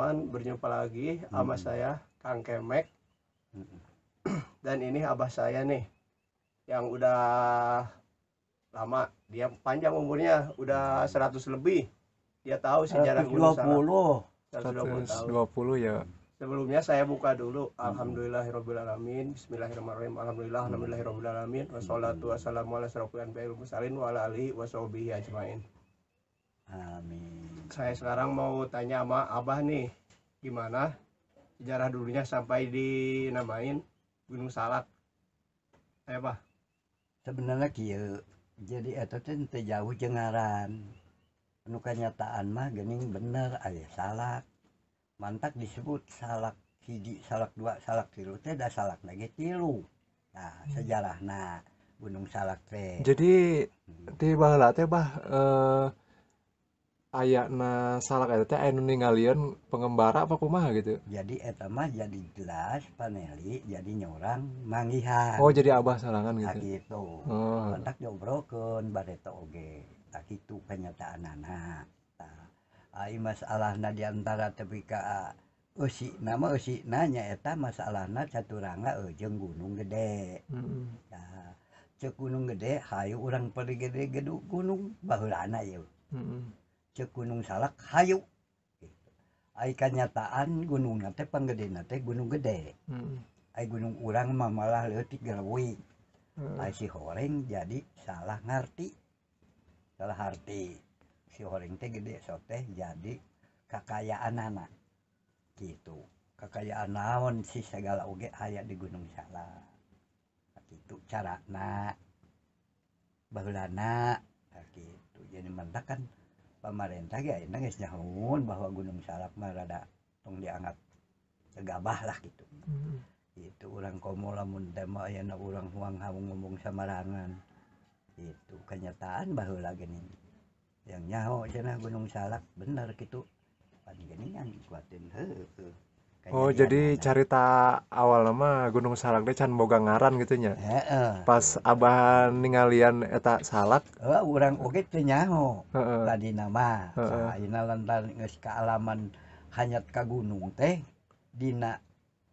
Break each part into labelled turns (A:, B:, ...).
A: teman-teman berjumpa lagi hmm. sama saya Kang Kemek hmm. dan ini abah saya nih yang udah lama dia panjang umurnya udah 100 hmm. lebih dia tahu sejarah Gunung Salak 120
B: 120 ya
A: sebelumnya saya buka dulu hmm. alhamdulillahirobbilalamin bismillahirrahmanirrahim alhamdulillah hmm. alhamdulillahirobbilalamin wassalatu wassalamu ala asrofil anbiya'i mursalin wa ala alihi wa ajmain Amin. Saya sekarang mau tanya sama Abah nih, gimana sejarah dulunya sampai dinamain Gunung Salak? Eh, Pak.
C: Sebenarnya kieu. Jadi eta teh teu jauh jengaran. Nu kanyataan mah gening bener aya salak. Mantak disebut salak hiji, salak dua, salak tilu teh da salak lagi tilu. Nah, hmm. sejarahna Gunung Salak teh.
B: Jadi hmm. di baheula teh bah uh aya salah kalian pengembara apama
C: gitu jadi etmah jadi jelas pani jadi nya orang manghihan Oh jadi Abah salahangan gitu ah, oh. enak jobroken bareto Oge tak itu pennyataan anak masalah na diantara tapipiK uh, nama nanyaeta masalah caturanga ujung uh, gunung gede cu gunung gede Hayyu orangrang per gede-ged gunung bahurana y Gunung Salk Hayu ikan nyataan gunungpangde gunung gede hmm. gunung urang Malah hmm. jadi salah ngerti salah arti si gede jadi keyaan anak gitu kekayaan naon sih segala uge ayat di Gunung salahk itu carana bag anak itu jadi menakan tuh pamarentah nangis nyaun bahwa gunung salak merada Tong dianggat segabahlah gitu hmm. itu orang komomun tema u uang ha ngomoong samarangan itu kenyataan bah lagi nih yang nyahu gunung salak bener gitu pagi yang diikuatitin he
B: oh gitu. jadi nah. cerita awal nama Gunung Salak deh can boga ngaran gitu nya pas abah ninggalian eta salak
C: oh, orang oke okay, nyaho Heeh. tadi nama Heeh. Nah, lantaran nges ke alaman hanyat ke gunung teh dina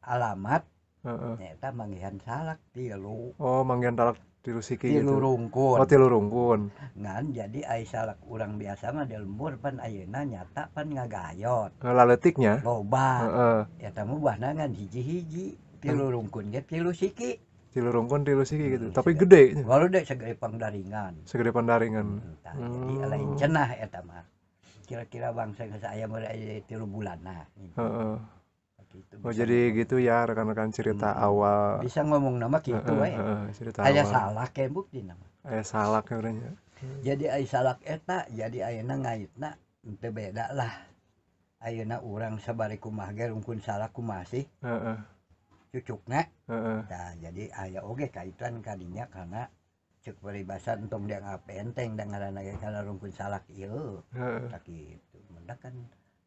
C: alamat Heeh. eta manggihan salak tilu oh manggihan salak
B: tilu siki tilu rungkun oh tilu rungkun
C: ngan jadi salak orang biasa mah di lembur pan ayeuna nyata pan ngagayot
B: laletiknya
C: loba heeh uh, uh. ya tamu buahna ngan hiji-hiji tilu rungkun ge tilu siki tilu rungkun tilu siki gitu hmm, tapi gede walau deh segede pangdaringan
B: segede pangdaringan hmm,
C: hmm. jadi lain cenah eta mah kira-kira bangsa saya mulai tilu bulan nah gitu.
B: uh, uh gitu oh jadi ngomong. gitu ya rekan-rekan cerita hmm. awal bisa ngomong nama gitu uh, uh, uh, cerita ayah salah
C: kayak bukti nama ayah
B: salah kayaknya
C: ya. jadi ayah salah eta jadi ayana ngaitna nak beda lah ayahnya orang sabari kumah gerungkun salah kumah sih uh, uh. cucuknya uh, uh. Nah, jadi ayah oke kaitan kadinya karena cek peribasan untuk dia ngapain enteng dengan anak kalau rungkun salak iya uh, uh. tak gitu mendakan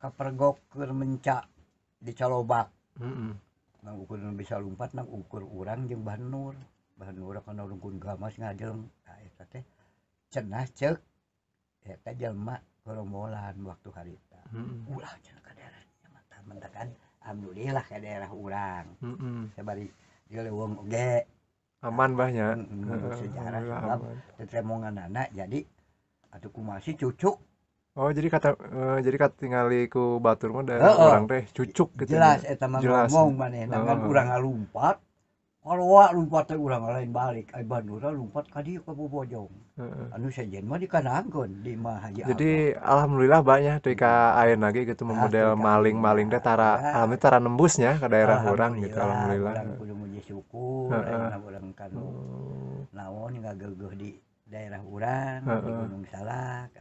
C: kapergok ker mencak di calobak heeh mm nang ukur bisa lompat nang ukur urang bahan nur akan kana rungkun gamas ngajeng nah, eta teh cenah cek eta jelma kerombolan waktu hari mm ulah cenah ka daerah mata mentakan alhamdulillah ke daerah urang mm -mm. sabari leuweung oge aman banyak sejarah sebab tetremongan anak jadi atuh kumasi cucu
B: Oh jadi kata uh, jadi kata tinggali ku batur
C: mah dari uh, orang teh
B: cucuk gitu. Jelas ya. eta eh, mah ngomong maneh nah, kan urang
C: ngalumpat. Kalau wa lumpat teh urang lain balik ai Bandura lumpat ka dieu ka Bobojong. Uh, anu sajen mah dikanangkeun di mah haja.
B: Jadi Allah. alhamdulillah banyak teh ka iya. ayeuna ge gitu nah, model maling-maling teh tara nah, alhamdulillah tara nembusnya ke daerah urang gitu alhamdulillah. Urang kudu
C: muji syukur uh, uh, urang kan. Oh. Naon geugeuh di daerah urang di Gunung Salak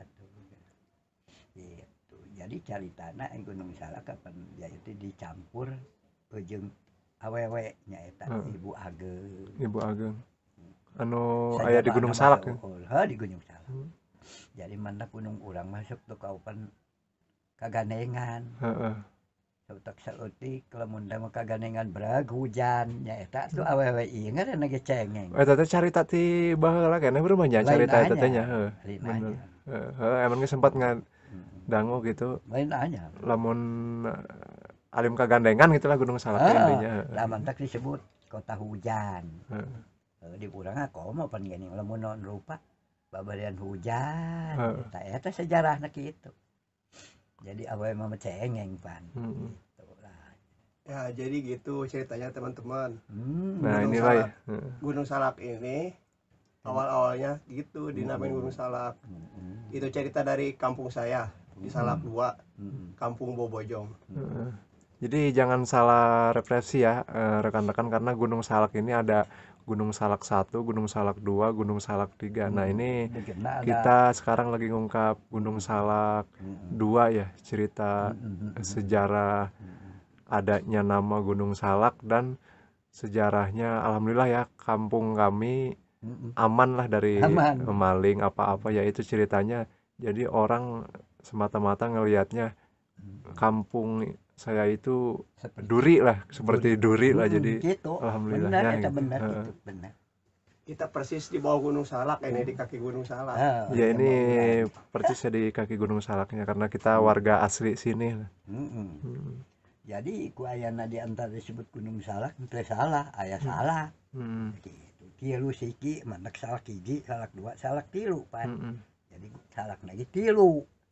C: gitu jadi cari tanah yang gunung salak kapan ya itu dicampur ujung awewe nya eta ya, hmm. ibu ageng ibu ageng gitu. anu ayah di gunung salak ya? ha di gunung salak hmm. jadi mana gunung urang masuk tuh kaupan kaganengan heeh Sautak kalau kelamun dama kaganengan berag hujan nya eta tuh awewe ieu ngarana nage cengeng. eh
B: teh cari tati bahagia kan berumah berubah carita cari teh nya. Heeh. Heeh, emangnya sempat ngan dangu gitu lain aja lamun eh, alim kagandengan gitulah gunung salak oh, intinya
C: lamun tak disebut kota hujan
B: hmm.
C: di kurang aku mau pengen lamun non rupa babarian hujan hmm. itu eta sejarah nak itu jadi awal emang cengeng pan hmm.
A: ya jadi gitu ceritanya teman-teman hmm. nah gunung ya. ini salak, hmm. Gitu, hmm. gunung salak ini awal-awalnya gitu dinamain gunung salak itu cerita dari kampung saya di Salak hmm. hmm. Kampung Bobojong. Hmm.
B: Jadi jangan salah rekreasi ya eh, rekan-rekan karena Gunung Salak ini ada Gunung Salak satu, Gunung Salak dua, Gunung Salak 3. Nah, hmm. ini kita sekarang lagi ngungkap Gunung hmm. Salak dua ya, cerita sejarah adanya nama Gunung Salak dan sejarahnya alhamdulillah ya kampung kami aman lah dari aman. maling apa-apa ya itu ceritanya. Jadi orang semata-mata ngelihatnya hmm. kampung saya itu seperti, duri lah seperti duri, hmm. duri lah jadi hmm, gitu. alhamdulillah benar, gitu. benar, gitu. benar.
A: kita persis di bawah gunung salak ini di kaki gunung salak ah, ya ini
B: benar. persis di kaki gunung salaknya karena kita warga asli sini hmm. Hmm.
C: jadi kuayana ayana di antara disebut gunung salak itu salah ayah salah hmm. gitu siki manak salak hiji salak dua salak tilu pan hmm. jadi salak lagi tilu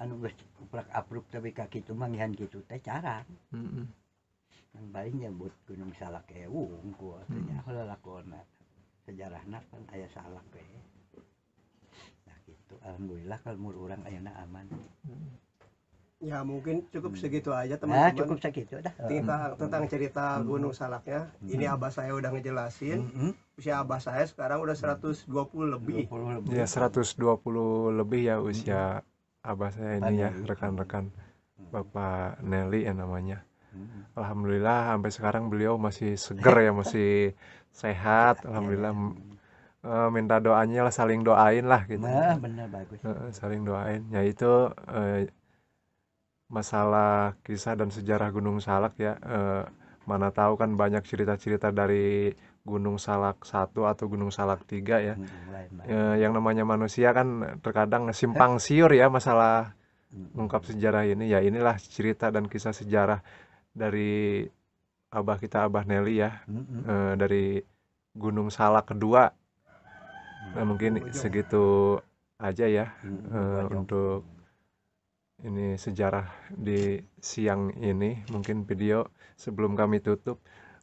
C: anu geus uplak apruk tapi kaki itu manggihan gitu teh carang mm -hmm. yang paling nyebut gunung salak ya wong gua tanya mm -hmm. lakona sejarahnya kan ayah salak ya nah gitu alhamdulillah kalau mur orang ayeuna aman
A: mm. ya mungkin cukup hmm. segitu
C: aja nah, teman-teman nah, cukup
A: segitu dah tentang, mm. tentang cerita hmm. gunung salaknya hmm. ini abah saya udah ngejelasin hmm. usia abah saya sekarang udah 120 lebih 120 lebih ya
B: 120 lebih ya usia hmm abah saya ini ya gitu? rekan-rekan hmm. Bapak Nelly ya namanya hmm. Alhamdulillah sampai sekarang beliau masih seger ya masih sehat iya, Alhamdulillah iya. Eh, minta doanya lah saling doain lah gitu nah
C: benar bagus
B: saling doain ya itu eh, masalah kisah dan sejarah Gunung Salak ya eh, mana tahu kan banyak cerita-cerita dari Gunung Salak satu atau Gunung Salak tiga ya. Hmm, eh, yang namanya manusia kan terkadang simpang siur ya masalah hmm, hmm, mengungkap hmm. sejarah ini. Ya inilah cerita dan kisah sejarah dari abah kita Abah Nelly ya. Eh, dari Gunung Salak kedua. Nah, mungkin segitu aja ya untuk ini sejarah di siang ini mungkin video sebelum kami tutup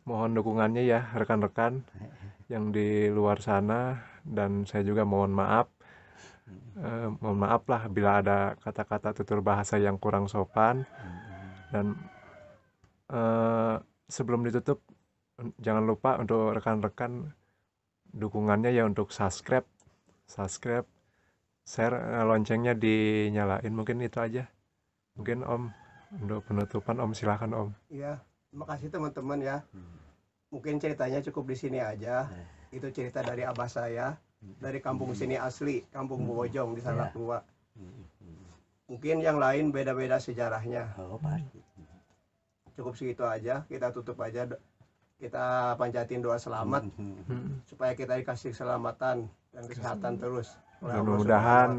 B: mohon dukungannya ya rekan-rekan yang di luar sana dan saya juga mohon maaf eh, mohon maaf lah bila ada kata-kata tutur bahasa yang kurang sopan dan eh, sebelum ditutup jangan lupa untuk rekan-rekan dukungannya ya untuk subscribe subscribe share eh, loncengnya dinyalain mungkin itu aja mungkin om untuk penutupan om silahkan om
A: iya Terima kasih teman-teman ya. Hmm. Mungkin ceritanya cukup di sini aja. Eh. Itu cerita dari abah saya hmm. dari kampung hmm. sini asli, kampung Bojong di sana ya. tua. Mungkin yang lain beda-beda sejarahnya. Oh, cukup segitu aja, kita tutup aja kita panjatin doa selamat supaya kita dikasih keselamatan dan kesehatan terus mudah-mudahan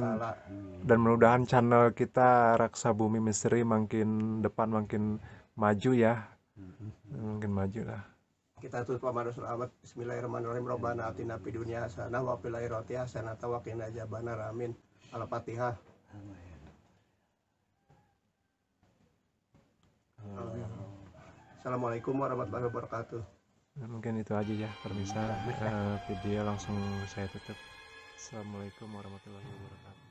B: dan mudah-mudahan channel kita Raksa Bumi Misteri makin depan makin maju ya Mm-hmm. mungkin maju lah
A: kita tutup Rasul selawat Bismillahirrahmanirrahim Robbana atina fid dunya hasanah wa fil akhirati hasanah wa qina azabannar amin al-fatihah Assalamualaikum warahmatullahi wabarakatuh
B: ya, mungkin itu aja ya permisa uh, eh, video langsung saya tutup
A: Assalamualaikum warahmatullahi
B: wabarakatuh